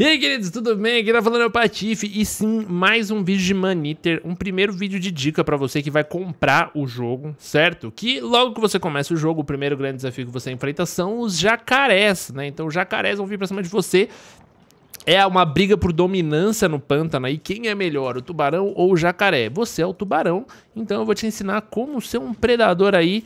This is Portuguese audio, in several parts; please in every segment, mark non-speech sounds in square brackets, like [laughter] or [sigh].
E aí, queridos, tudo bem? Aqui tá falando é o Patife. E sim, mais um vídeo de Maniter. Um primeiro vídeo de dica pra você que vai comprar o jogo, certo? Que logo que você começa o jogo, o primeiro grande desafio que você enfrenta são os jacarés, né? Então os jacarés vão vir pra cima de você é uma briga por dominância no pântano aí. Quem é melhor, o tubarão ou o jacaré? Você é o tubarão, então eu vou te ensinar como ser um predador aí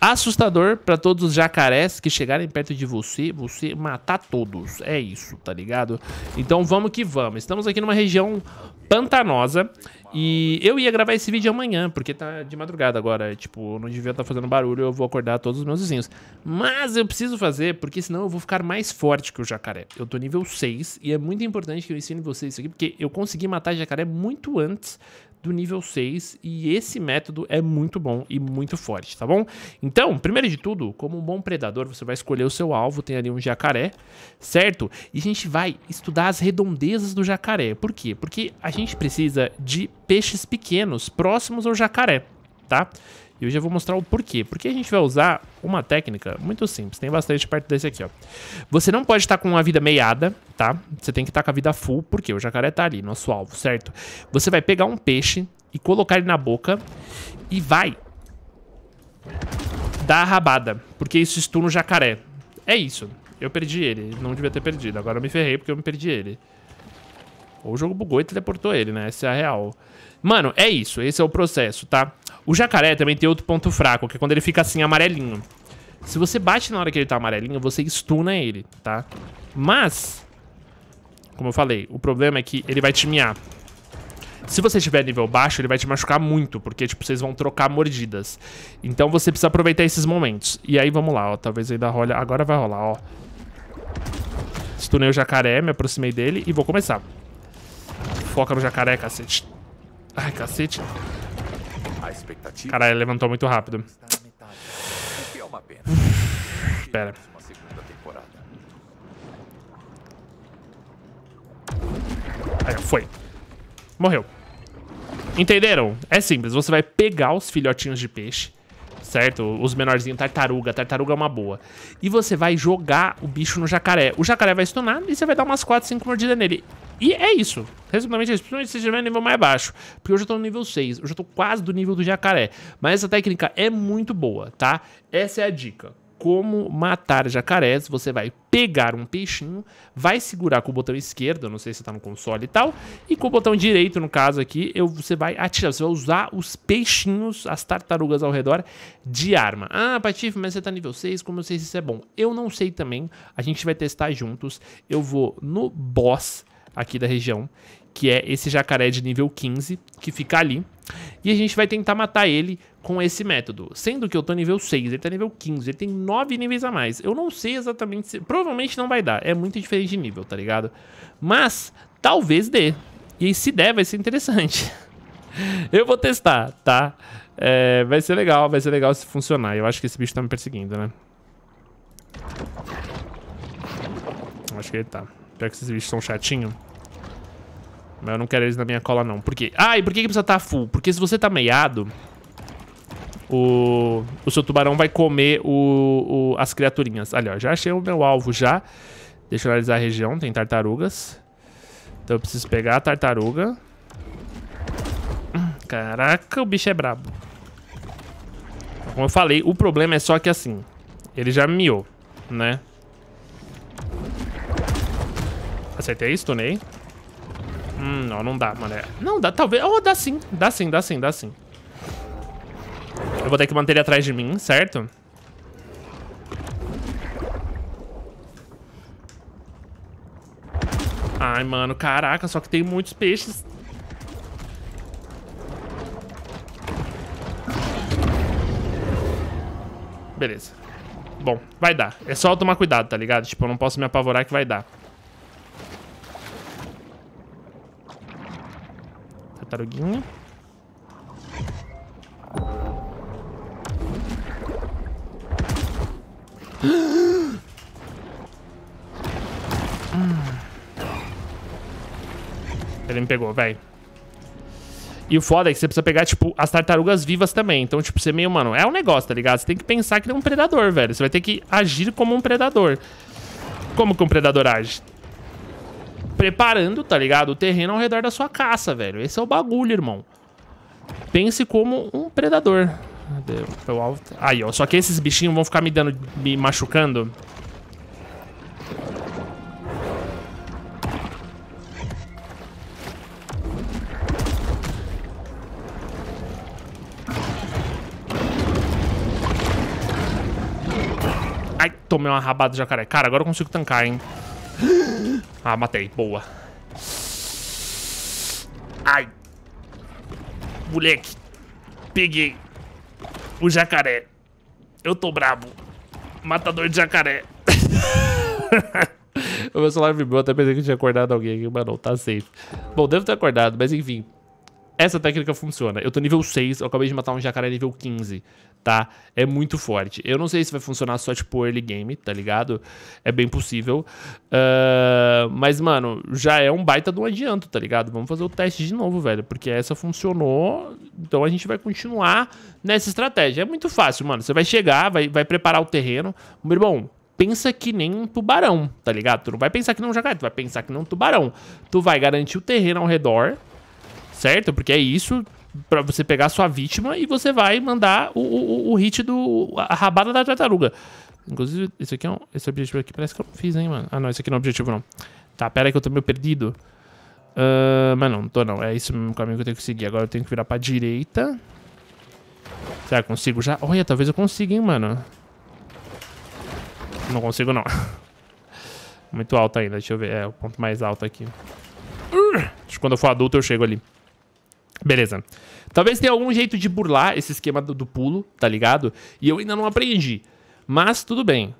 assustador para todos os jacarés que chegarem perto de você, você matar todos. É isso, tá ligado? Então vamos que vamos. Estamos aqui numa região pantanosa e eu ia gravar esse vídeo amanhã, porque tá de madrugada agora, é, tipo, não devia estar tá fazendo barulho, eu vou acordar todos os meus vizinhos. Mas eu preciso fazer, porque senão eu vou ficar mais forte que o jacaré. Eu tô nível 6 e é muito importante que eu ensine vocês isso aqui, porque eu consegui matar jacaré muito antes do nível 6 e esse método é muito bom e muito forte, tá bom? Então, primeiro de tudo, como um bom predador, você vai escolher o seu alvo, tem ali um jacaré, certo? E a gente vai estudar as redondezas do jacaré. Por quê? Porque a gente precisa de peixes pequenos próximos ao jacaré, tá? E hoje eu vou mostrar o porquê. Porque a gente vai usar uma técnica muito simples. Tem bastante parte desse aqui, ó. Você não pode estar com a vida meiada, tá? Você tem que estar com a vida full, porque o jacaré tá ali, nosso alvo, certo? Você vai pegar um peixe e colocar ele na boca e vai dar a rabada. Porque isso estuna o jacaré. É isso. Eu perdi ele. Não devia ter perdido. Agora eu me ferrei porque eu me perdi ele. Ou o jogo bugou e teleportou ele, né? Essa é a real. Mano, é isso. Esse é o processo, tá? O jacaré também tem outro ponto fraco, que é quando ele fica assim, amarelinho. Se você bate na hora que ele tá amarelinho, você estuna ele, tá? Mas, como eu falei, o problema é que ele vai te miar. Se você tiver nível baixo, ele vai te machucar muito, porque, tipo, vocês vão trocar mordidas. Então você precisa aproveitar esses momentos. E aí, vamos lá, ó. Talvez ainda role... Agora vai rolar, ó. Stunei o jacaré, me aproximei dele e vou começar. Foca no jacaré, cacete. Ai, cacete. Caralho, levantou muito rápido. Espera. É Aí, é, foi. Morreu. Entenderam? É simples, você vai pegar os filhotinhos de peixe, certo? Os menorzinhos, tartaruga, tartaruga é uma boa. E você vai jogar o bicho no jacaré. O jacaré vai stunar e você vai dar umas 4, 5 mordidas nele. E é isso. Resumidamente, é principalmente se você estiver no nível mais baixo. Porque hoje eu tô no nível 6. Hoje eu tô quase do nível do jacaré. Mas essa técnica é muito boa, tá? Essa é a dica. Como matar jacarés, você vai pegar um peixinho, vai segurar com o botão esquerdo, não sei se tá no console e tal, e com o botão direito, no caso aqui, eu, você vai atirar, você vai usar os peixinhos, as tartarugas ao redor, de arma. Ah, Patife, mas você tá nível 6, como eu sei se isso é bom? Eu não sei também, a gente vai testar juntos. Eu vou no boss aqui da região, que é esse jacaré de nível 15, que fica ali. E a gente vai tentar matar ele com esse método. Sendo que eu tô nível 6, ele tá nível 15, ele tem 9 níveis a mais. Eu não sei exatamente se... Provavelmente não vai dar, é muito diferente de nível, tá ligado? Mas, talvez dê. E se der, vai ser interessante. [laughs] eu vou testar, tá? É, vai ser legal, vai ser legal se funcionar. Eu acho que esse bicho tá me perseguindo, né? Acho que ele tá. Pior que esses bichos são chatinhos. Mas eu não quero eles na minha cola, não. Por quê? Ah, e por que, que precisa estar tá full? Porque se você tá meiado, o, o seu tubarão vai comer o, o, as criaturinhas. Ali, ó, já achei o meu alvo já. Deixa eu analisar a região, tem tartarugas. Então eu preciso pegar a tartaruga. Caraca, o bicho é brabo. Como eu falei, o problema é só que assim, ele já miou, né? Acertei, stunei. Hum, não, não dá, mané. Não, dá, talvez... Oh, dá sim. Dá sim, dá sim, dá sim. Eu vou ter que manter ele atrás de mim, certo? Ai, mano, caraca, só que tem muitos peixes. Beleza. Bom, vai dar. É só tomar cuidado, tá ligado? Tipo, eu não posso me apavorar que vai dar. tartaruguinha. Hum. Ele me pegou, velho. E o foda é que você precisa pegar, tipo, as tartarugas vivas também. Então, tipo, você meio, mano, é um negócio, tá ligado? Você tem que pensar que ele é um predador, velho. Você vai ter que agir como um predador. Como que um predador age? preparando, tá ligado? O terreno ao redor da sua caça, velho. Esse é o bagulho, irmão. Pense como um predador. Aí, ó. Só que esses bichinhos vão ficar me dando, me machucando. Ai, tomei uma rabada de jacaré. Cara, agora eu consigo tancar, hein. Ah, matei. Boa. Ai. Moleque. Peguei. O jacaré. Eu tô brabo. Matador de jacaré. [laughs] o meu celular vibrou, até pensei que tinha acordado alguém aqui, mas não, tá safe. Bom, devo ter acordado, mas enfim. Essa técnica funciona. Eu tô nível 6, eu acabei de matar um jacaré nível 15, tá? É muito forte. Eu não sei se vai funcionar só, tipo, early game, tá ligado? É bem possível. Uh, mas, mano, já é um baita de um adianto, tá ligado? Vamos fazer o teste de novo, velho, porque essa funcionou. Então a gente vai continuar nessa estratégia. É muito fácil, mano. Você vai chegar, vai, vai preparar o terreno. Meu irmão, pensa que nem um tubarão, tá ligado? Tu não vai pensar que não um jacaré, tu vai pensar que não um tubarão. Tu vai garantir o terreno ao redor, certo? Porque é isso para você pegar a sua vítima e você vai mandar o, o, o hit do. a rabada da tartaruga. Inclusive, esse aqui é um. Esse objetivo aqui parece que eu não fiz, hein, mano. Ah, não, esse aqui não é objetivo, não. Tá, pera aí que eu tô meio perdido. Uh, mas não, não tô não. É esse mesmo caminho que eu tenho que seguir. Agora eu tenho que virar pra direita. Será que consigo já? Olha, talvez eu consiga, hein, mano. Não consigo, não. [laughs] Muito alto ainda, deixa eu ver. É, o ponto mais alto aqui. Uh, acho que quando eu for adulto eu chego ali. Beleza. Talvez tenha algum jeito de burlar esse esquema do, do, pulo, tá ligado? E eu ainda não aprendi. Mas tudo bem.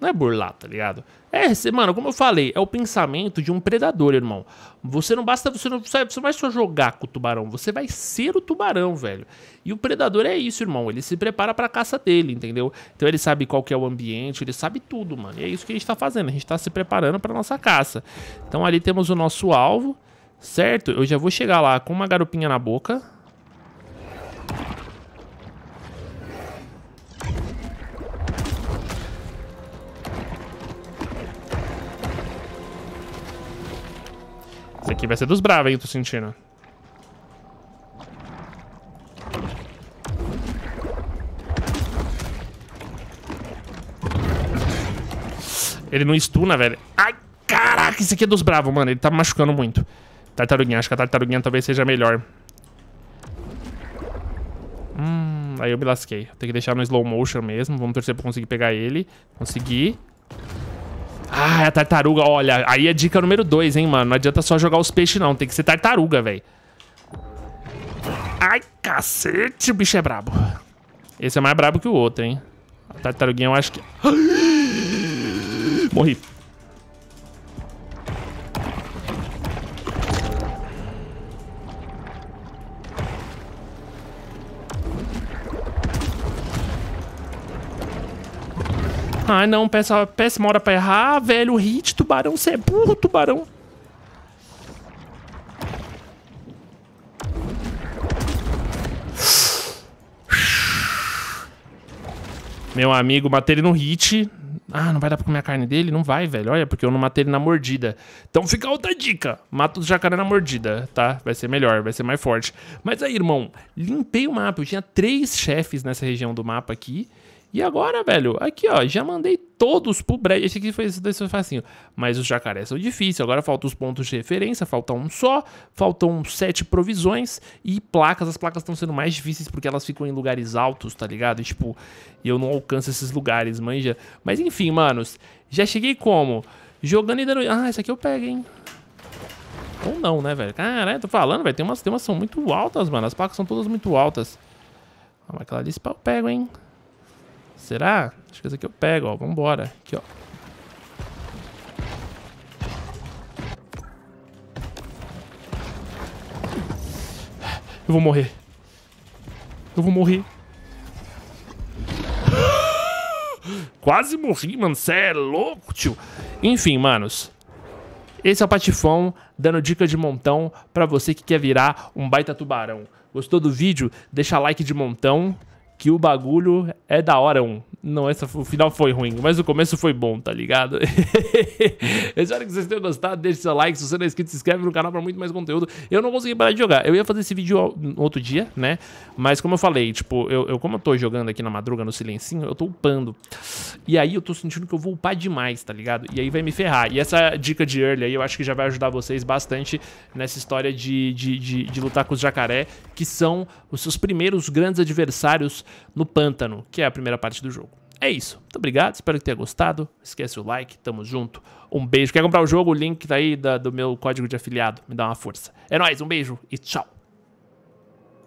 Não é burlar, tá ligado? É, mano, como eu falei, é o pensamento de um predador, irmão. Você não basta, você não, você não vai só jogar com o tubarão, você vai ser o tubarão, velho. E o predador é isso, irmão. Ele se prepara pra caça dele, entendeu? Então ele sabe qual que é o ambiente, ele sabe tudo, mano. E é isso que a gente tá fazendo, a gente tá se preparando pra nossa caça. Então ali temos o nosso alvo. Certo? Eu já vou chegar lá com uma garopinha na boca. Esse aqui vai ser dos bravos, hein? Tô sentindo. Ele não estuna, velho. Ai, caraca, esse aqui é dos bravos, mano. Ele tá me machucando muito. Tartaruguinha, acho que a tartaruguinha talvez seja melhor. Hum, aí eu me lasquei. Tem que deixar no slow motion mesmo. Vamos torcer pra conseguir pegar ele. Consegui. Ah, é a tartaruga. Olha, aí é dica número 2, hein, mano. Não adianta só jogar os peixes, não. Tem que ser tartaruga, velho. Ai, cacete, o bicho é brabo. Esse é mais brabo que o outro, hein. A tartaruguinha eu acho que... [gasps] Morri. Ai, não, péssima, péssima hora pra errar, velho. Hit, tubarão, você é burro, tubarão. Meu amigo, matei ele no hit. Ah, não vai dar pra comer a carne dele? Não vai, velho. Olha, porque eu não matei ele na mordida. Então fica outra dica. Mata o jacaré na mordida, tá? Vai ser melhor, vai ser mais forte. Mas aí, irmão, limpei o mapa. Eu tinha três chefes nessa região do mapa aqui. E agora, velho, aqui ó, já mandei todos pro Brad. Esse aqui foi, esse foi facinho. Mas os jacarés são difíceis. Agora faltam os pontos de referência, falta um só, faltam sete provisões e placas. As placas estão sendo mais difíceis porque elas ficam em lugares altos, tá ligado? E, tipo, eu não alcanço esses lugares, manja. Mas enfim, manos, já cheguei como? Jogando e dando... Ah, esse aqui eu pego, hein? Ou não, né, velho? Caralho, tô falando, velho. Tem umas, tem umas são muito altas, mano. As placas são todas muito altas. Ah, mas aquela ali eu pego, hein? Será? Acho que esse aqui eu pego, ó. Vambora. Aqui, ó. Eu vou morrer. Eu vou morrer. [gasps] Quase morri, mano. Você é louco, tio. Enfim, manos. Esse é o Patifão dando dica de montão pra você que quer virar um baita tubarão. Gostou do vídeo? Deixa like de montão que o bagulho é da hora um. Não, essa, o final foi ruim, mas o começo foi bom, tá ligado? [laughs] eu espero que vocês tenham gostado, deixe seu like, se você não é inscrito, se inscreve no canal pra muito mais conteúdo. Eu não consegui parar de jogar, eu ia fazer esse vídeo outro dia, né? Mas como eu falei, tipo, eu, eu como eu tô jogando aqui na madruga, no silencinho, eu tô upando. E aí eu tô sentindo que eu vou upar demais, tá ligado? E aí vai me ferrar. E essa dica de early aí, eu acho que já vai ajudar vocês bastante nessa história de, de, de, de lutar com os jacaré, que são os seus primeiros grandes adversários no pântano, que é a primeira parte do jogo. É isso. Muito obrigado, espero que tenha gostado. Esquece o like, tamo junto. Um beijo. Quer comprar o jogo? O link tá aí da, do meu código de afiliado. Me dá uma força. É nóis, um beijo e tchau.